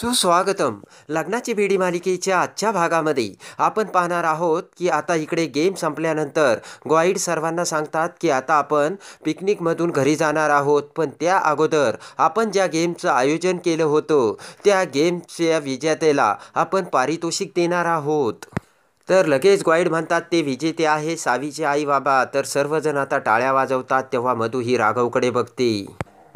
सुस्वागतम लग्नाची भिडी मालिकेच्या आजच्या भागामध्ये आपण पाहणार आहोत की आता इकडे गेम संपल्यानंतर ग्वाईड सर्वांना सांगतात की आता आपण पिकनिकमधून घरी जाणार आहोत पण त्या अगोदर आपण ज्या गेमचं आयोजन केलं होतं त्या गेमच्या विजेतेला आपण पारितोषिक देणार आहोत तर लगेच ग्वाईड म्हणतात ते विजेते आहे सावीचे आई बाबा तर सर्वजण आता टाळ्या वाजवतात तेव्हा मधू ही राघवकडे बघते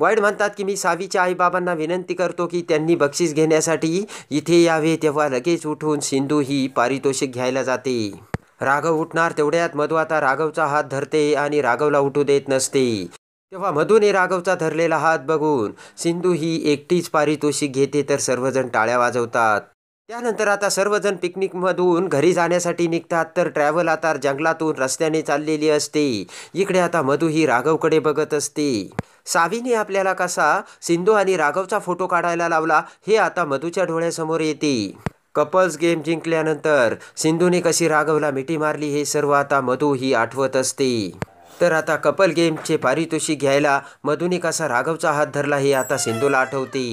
वाईट म्हणतात की मी सावीच्या आईबाबांना विनंती करतो की त्यांनी बक्षीस घेण्यासाठी इथे यावे तेव्हा लगेच उठून सिंधू ही पारितोषिक घ्यायला जाते राघव उठणार तेवढ्यात मधू आता राघवचा हात धरते आणि राघवला उठू देत नसते तेव्हा मधूने राघवचा धरलेला हात बघून सिंधू ही एकटीच पारितोषिक घेते तर सर्वजण टाळ्या वाजवतात त्यानंतर आता सर्वजण पिकनिकमधून घरी जाण्यासाठी निघतात तर ट्रॅव्हल आता जंगलातून रस्त्याने चाललेली असते इकडे आता मधु ही राघवकडे बघत असते सावीने आपल्याला कसा सिंधू आणि राघवचा फोटो काढायला लावला हे आता मधूच्या डोळ्यासमोर येते कपल्स गेम जिंकल्यानंतर सिंधूने कशी राघवला मिठी मारली हे सर्व आता मधू ही आठवत असते तर आता कपल गेमचे पारितोषिक घ्यायला मधूने कसा राघवचा हात धरला हे आता सिंधूला आठवते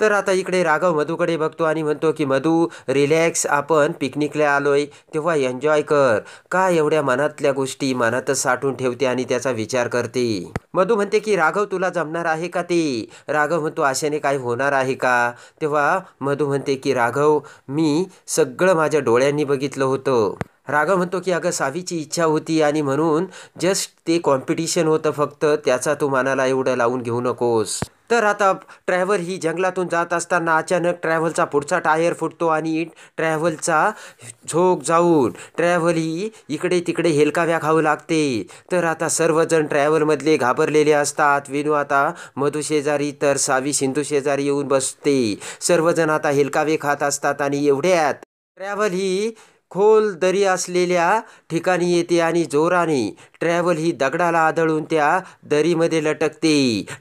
तर आता इकडे राघव मधूकडे बघतो आणि म्हणतो की मधू रिलॅक्स आपण पिकनिकला आलोय तेव्हा एन्जॉय कर का एवढ्या मनातल्या गोष्टी मनातच साठून ठेवते आणि त्याचा विचार करते मधू म्हणते की राघव तुला जमणार आहे का ते राघव म्हणतो आशेने काय होणार आहे का तेव्हा मधू म्हणते की राघव मी सगळं माझ्या डोळ्यांनी बघितलं होतं राघव म्हणतो की अगं सावीची इच्छा होती आणि म्हणून जस्ट ते कॉम्पिटिशन होतं फक्त त्याचा तू मनाला एवढं लावून घेऊ नकोस तर आता ट्रॅव्हल ही जंगलातून जात असताना अचानक ट्रॅव्हलचा पुढचा टायर फुटतो आणि ट्रॅव्हलचा झोक जाऊन ट्रॅव्हल ही इकडे तिकडे हेलकाव्या खाऊ लागते तर आता सर्वजण ट्रॅव्हलमधले घाबरलेले असतात विनू आता मधुशेजारी शेजारी तर सावी सिंधू शेजारी येऊन बसते सर्वजण आता हेलकावे खात असतात आणि एवढ्यात ट्रॅव्हल ही खोल दरी असलेल्या ठिकाणी येते आणि जोराने ट्रॅव्हल ही दगडाला आदळून त्या दरीमध्ये लटकते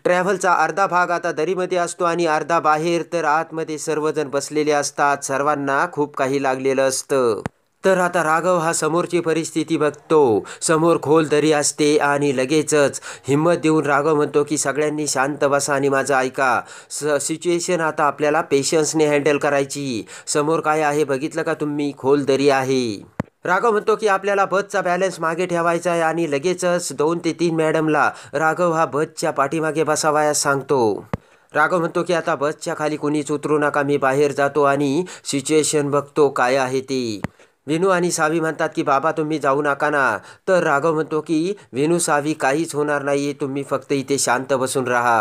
ट्रॅव्हलचा अर्धा भाग आता दरीमध्ये असतो आणि अर्धा बाहेर तर आतमध्ये सर्वजण बसलेले असतात सर्वांना खूप काही लागलेलं असतं तर आता राघव हा समोरची परिस्थिती बघतो समोर खोल दरी असते आणि लगेचच हिंमत देऊन राघव म्हणतो की सगळ्यांनी शांत बसा आणि माझं ऐका स सिच्युएशन आता आपल्याला पेशन्सने हँडल करायची समोर काय आहे बघितलं का तुम्ही खोल दरी आहे राघव म्हणतो की आपल्याला बसचा बॅलन्स मागे ठेवायचा आहे आणि लगेचच दोन ते तीन मॅडमला राघव हा बसच्या पाठीमागे बसावायास सांगतो राघव म्हणतो की आता बसच्या खाली कुणीच उतरू नका मी बाहेर जातो आणि सिच्युएशन बघतो काय आहे ती वेणू आणि सावी म्हणतात की बाबा तुम्ही जाऊ नका ना तर राघव म्हणतो की वेणू सावी काहीच होणार नाही तुम्ही फक्त इथे शांत बसून राहा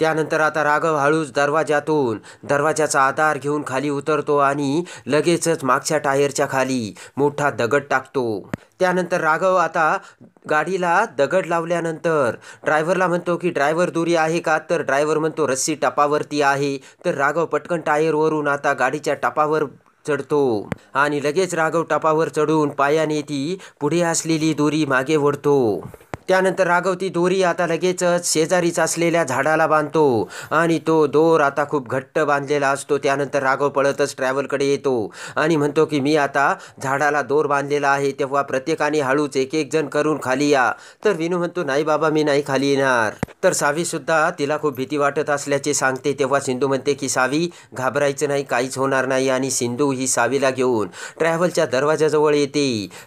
त्यानंतर आता राघव हळूच दरवाजातून दरवाजाचा आधार घेऊन खाली उतरतो आणि लगेचच मागच्या टायरच्या खाली मोठा दगड टाकतो त्यानंतर राघव आता गाडीला दगड लावल्यानंतर ड्रायव्हरला म्हणतो की ड्रायव्हर दुरी आहे का तर ड्रायव्हर म्हणतो रस्सी टपावरती आहे तर राघव पटकन टायरवरून आता गाडीच्या टपावर चढतो आणि लगेच राघव टापावर चढून पायाने ती पुढे असलेली दोरी मागे ओढतो त्यानंतर राघव ती दोरी आता लगेचच शेजारीच असलेल्या झाडाला बांधतो आणि तो दोर आता खूप घट्ट बांधलेला असतो त्यानंतर राघव पळतच ट्रॅव्हलकडे येतो आणि म्हणतो की मी आता झाडाला दोर बांधलेला आहे तेव्हा प्रत्येकाने हळूच एक एक जण करून खाली या तर विनू म्हणतो नाही बाबा मी नाही खाली येणार तर सावीसुद्धा तिला खूप भीती वाटत असल्याचे सांगते तेव्हा सिंधू म्हणते की सावी घाबरायचं नाही काहीच होणार नाही आणि सिंधू ही सावीला घेऊन ट्रॅव्हलच्या दरवाजाजवळ येते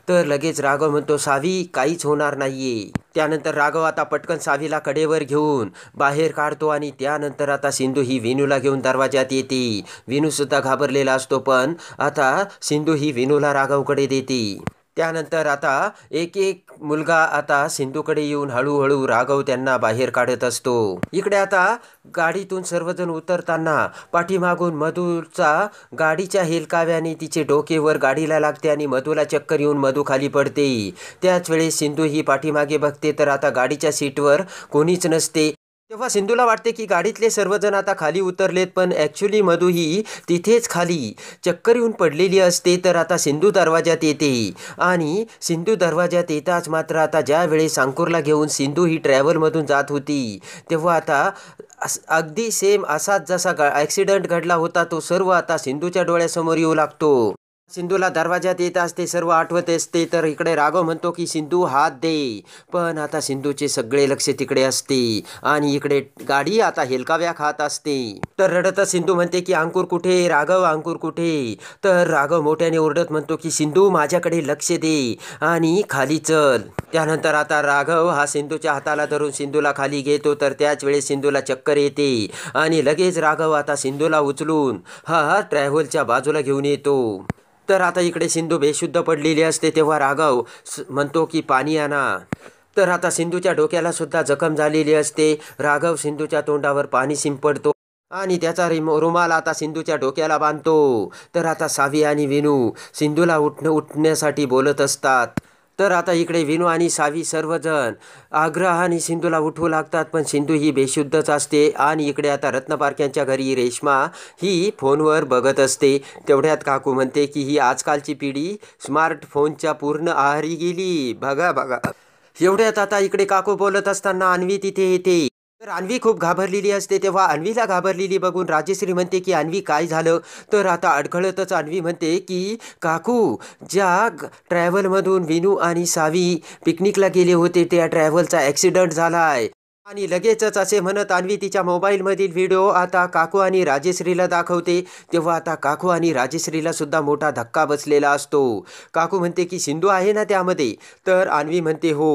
तर लगेच राघव म्हणतो सावी काहीच होणार नाहीये त्यानंतर राघव आता पटकन सावीला कडेवर घेऊन बाहेर काढतो आणि त्यानंतर आता सिंधू ही वेणूला घेऊन दरवाज्यात येते विनूसुद्धा घाबरलेला असतो पण आता सिंधू ही विनूला राघवकडे देते त्यानंतर आता एक एक मुलगा आता सिंधूकडे येऊन हळूहळू राघव त्यांना बाहेर काढत असतो इकडे आता गाडीतून सर्वजण उतरताना पाठीमागून मधूचा गाडीच्या हेलकाव्याने तिचे डोकेवर गाडीला लागते आणि मधूला चक्कर येऊन मधू खाली पडते त्याच वेळेस सिंधू ही पाठीमागे बघते तर आता गाडीच्या सीटवर कोणीच नसते तेव्हा सिंधूला वाटते की गाडीतले सर्वजण आता खाली उतरलेत पण ॲक्च्युली मधू ही तिथेच खाली चक्कर येऊन पडलेली असते तर आता सिंधू दरवाजात येते आणि सिंधू दरवाजात येताच मात्र आता ज्यावेळी सांकुरला घेऊन सिंधू ही ट्रॅव्हलमधून जात होती तेव्हा आता अगदी सेम असाच जसा गा ॲक्सिडंट घडला होता तो सर्व आता सिंधूच्या डोळ्यासमोर येऊ लागतो सिंधूला दरवाजात येत असते सर्व आठवत असते तर इकडे राघव म्हणतो की सिंधू हात दे पण आता सिंधूचे सगळे लक्ष तिकडे असते आणि इकडे गाडी आता हेलकाव्या खात असते तर रडत सिंधू म्हणते की अंकुर कुठे राघव अंकुर कुठे तर राघव मोठ्याने ओरडत म्हणतो की सिंधू माझ्याकडे लक्ष दे आणि खाली चल त्यानंतर आता राघव हा सिंधूच्या हाताला धरून सिंधूला खाली घेतो तर त्याच वेळेस सिंधूला चक्कर येते आणि लगेच राघव आता सिंधूला उचलून हा ट्रॅव्हलच्या बाजूला घेऊन येतो तर आता इकडे सिंधू बेशुद्ध पडलेली असते तेव्हा राघव म्हणतो की पाणी आणा तर आता सिंधूच्या डोक्याला सुद्धा जखम झालेली असते राघव सिंधूच्या तोंडावर पाणी शिंपडतो आणि त्याचा रिम रुमाल आता सिंधूच्या डोक्याला बांधतो तर आता सावी आणि विनू सिंधूला उठ उठण्यासाठी बोलत असतात तर आता इकडे विनू आणि सावी सर्वजण आणि सिंधूला उठवू लागतात पण सिंधू ही बेशुद्धच असते आणि इकडे आता रत्नपारख्यांच्या घरी रेश्मा ही फोनवर बघत असते तेवढ्यात काकू म्हणते की ही आजकालची पिढी स्मार्टफोनच्या पूर्ण आहारी गेली बघा बघा एवढ्यात आता इकडे काकू बोलत असताना अन्वी तिथे येते तर अन्वी खूप घाबरलेली असते तेव्हा अन्वीला घाबरलेली बघून राजेश्री म्हणते की अन्वी काय झालं तर आता अडखळतच अन्वी म्हणते की काकू ज्या ट्रॅव्हलमधून विनू आणि सावी पिकनिकला गेले होते त्या ट्रॅव्हलचा ॲक्सिडंट झाला आहे आणि लगेचच असे म्हणत अन्वी तिच्या मोबाईलमधील व्हिडिओ आता काकू आणि राजेश्रीला दाखवते तेव्हा आता काकू आणि राजेश्रीला सुद्धा मोठा धक्का बसलेला असतो काकू म्हणते की सिंधू आहे ना त्यामध्ये तर अन्वी म्हणते हो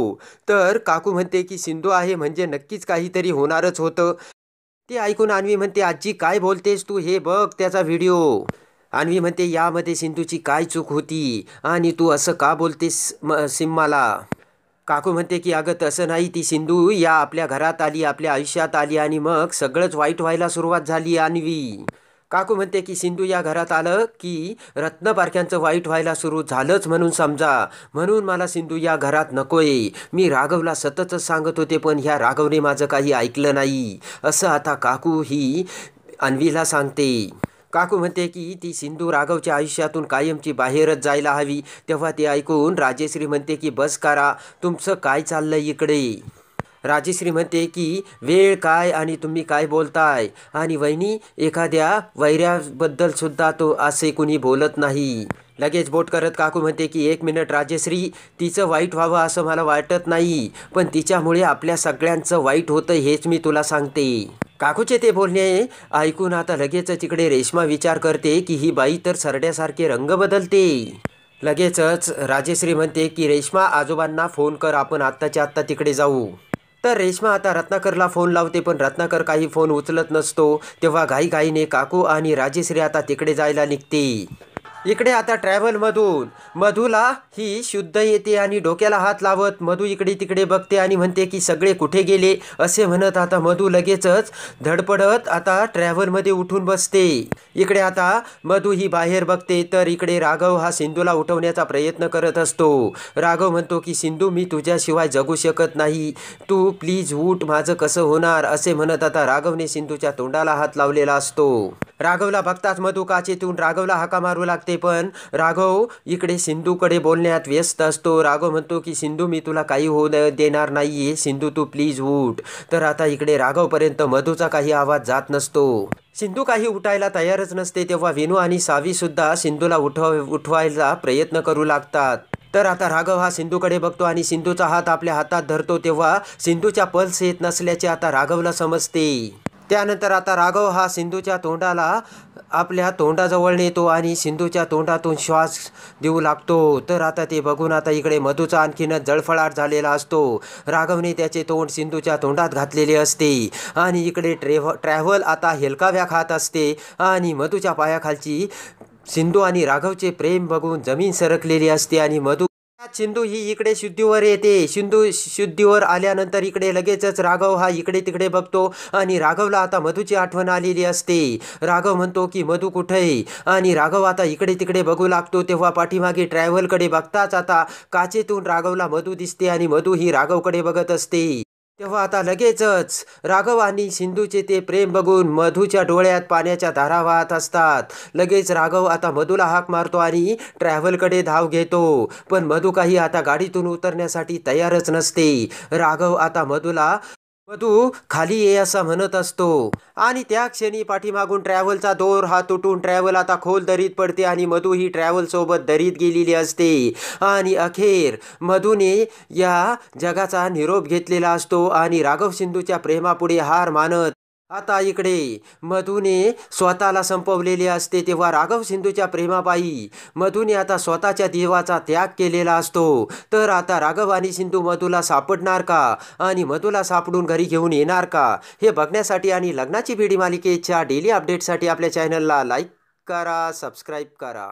तर काकू म्हणते की सिंधू आहे म्हणजे नक्कीच काहीतरी होणारच होतं ते ऐकून अन्वी म्हणते आजी काय बोलतेस तू हे बघ त्याचा व्हिडिओ अन्वी म्हणते यामध्ये सिंधूची काय चूक होती आणि तू असं का बोलतेस म सिम्माला काकू म्हणते की अगं तसं नाही ती सिंधू या आपल्या घरात आली आपल्या आयुष्यात आली आणि मग सगळंच वाईट व्हायला सुरुवात झाली आणवी काकू म्हणते की सिंधू या घरात आलं की रत्नपारख्यांचं वाईट व्हायला सुरू झालंच म्हणून समजा म्हणून मला सिंधू या घरात आहे मी राघवला सततच सांगत होते पण ह्या राघवने माझं काही ऐकलं नाही असं आता काकू ही अन्वीला सांगते काकू म्हणते की ती सिंधू राघवच्या आयुष्यातून कायमची बाहेरच जायला हवी तेव्हा ती ऐकून राजेश्री म्हणते की बस करा तुमचं काय चाललंय इकडे राजेश्री म्हणते की वेळ काय आणि तुम्ही काय बोलताय आणि वहिनी एखाद्या वैऱ्याबद्दल सुद्धा तो असे कुणी बोलत नाही लगेच बोट करत काकू म्हणते की एक मिनिट राजेश्री तिचं वाईट व्हावं असं मला वाटत नाही पण तिच्यामुळे आपल्या सगळ्यांचं वाईट होतं हेच मी तुला सांगते काकूचे ते बोलणे ऐकून आता लगेच तिकडे रेश्मा विचार करते की ही बाई तर सरड्यासारखे रंग बदलते लगेचच राजेश्री म्हणते की रेश्मा आजोबांना फोन कर आपण आत्ताच्या आत्ता तिकडे जाऊ तर रेश्मा आता रत्नाकरला फोन लावते पण रत्नाकर काही फोन उचलत नसतो तेव्हा घाईघाईने काकू आणि राजेश्री आता तिकडे जायला निघते इकडे आता ट्रॅव्हलमधून मधूला ही शुद्ध येते आणि डोक्याला हात लावत मधू इकडे तिकडे बघते आणि म्हणते की सगळे कुठे गेले असे म्हणत आता मधू लगेचच धडपडत आता ट्रॅव्हलमध्ये उठून बसते इकडे आता मधू ही बाहेर बघते तर इकडे राघव हा सिंधूला उठवण्याचा प्रयत्न करत असतो राघव म्हणतो की सिंधू मी तुझ्याशिवाय जगू शकत नाही तू प्लीज उठ माझं कसं होणार असे म्हणत आता राघवने सिंधूच्या तोंडाला हात लावलेला असतो राघवला बघताच मधू काचेतून राघवला हाका मारू लागते पण राघव इकडे सिंधूकडे बोलण्यात व्यस्त असतो राघव म्हणतो की सिंधू मी तुला काही होऊ देणार नाही सिंधू तू प्लीज उठ तर आता इकडे राघवपर्यंत मधूचा काही आवाज जात नसतो सिंधू काही उठायला तयारच नसते तेव्हा विनू आणि सावी सुद्धा सिंधूला उठवा उठवायला प्रयत्न करू लागतात तर आता राघव हा सिंधूकडे बघतो आणि सिंधूचा हात आपल्या हातात धरतो तेव्हा सिंधूच्या पल्स येत नसल्याचे आता राघवला समजते त्यानंतर आता राघव हा सिंधूच्या तोंडाला आपल्या तोंडाजवळ नेतो आणि सिंधूच्या तोंडातून श्वास देऊ लागतो तर आता ते बघून आता इकडे मधूचा आणखीनच जळफळाट झालेला असतो राघवने त्याचे तोंड सिंधूच्या तोंडात घातलेले असते आणि इकडे ट्रेव्ह ट्रॅव्हल आता हेलकाव्या खात असते आणि मधूच्या पायाखालची सिंधू आणि राघवचे प्रेम बघून जमीन सरकलेली असते आणि मधू सिंधू ही इकडे शुद्धीवर येते सिंधू शुद्धीवर आल्यानंतर इकडे लगेचच राघव हा इकडे तिकडे बघतो आणि राघवला आता मधूची आठवण आलेली असते राघव म्हणतो की मधू कुठे आणि राघव आता इकडे तिकडे बघू लागतो तेव्हा पाठीमागे ट्रॅव्हलकडे बघताच आता काचेतून राघवला मधू दिसते आणि मधू ही राघवकडे बघत असते तेव्हा आता लगेचच राघव आणि सिंधूचे ते प्रेम बघून मधूच्या डोळ्यात पाण्याच्या धारा वाहत असतात लगेच राघव आता मधूला हाक मारतो आणि ट्रॅव्हलकडे धाव घेतो पण मधू काही आता गाडीतून उतरण्यासाठी तयारच नसते राघव आता मधूला व खाली ये असं म्हणत असतो आणि त्या क्षणी पाठीमागून ट्रॅव्हलचा दोर हा तुटून ट्रॅव्हल आता खोल दरीत पडते आणि मधू ही ट्रॅव्हलसोबत दरीत गेलेली असते आणि अखेर मधूने या जगाचा निरोप घेतलेला असतो आणि राघव सिंधूच्या प्रेमापुढे हार मानत आता इकडे मधूने स्वतःला संपवलेले असते तेव्हा राघव सिंधूच्या प्रेमाबाई मधूने आता स्वतःच्या देवाचा त्याग केलेला असतो तर आता राघव आणि सिंधू मधूला सापडणार का आणि मधूला सापडून घरी घेऊन येणार का हे बघण्यासाठी आणि लग्नाची भिडी मालिकेच्या डेली अपडेटसाठी आपल्या चॅनलला लाईक करा सबस्क्राईब करा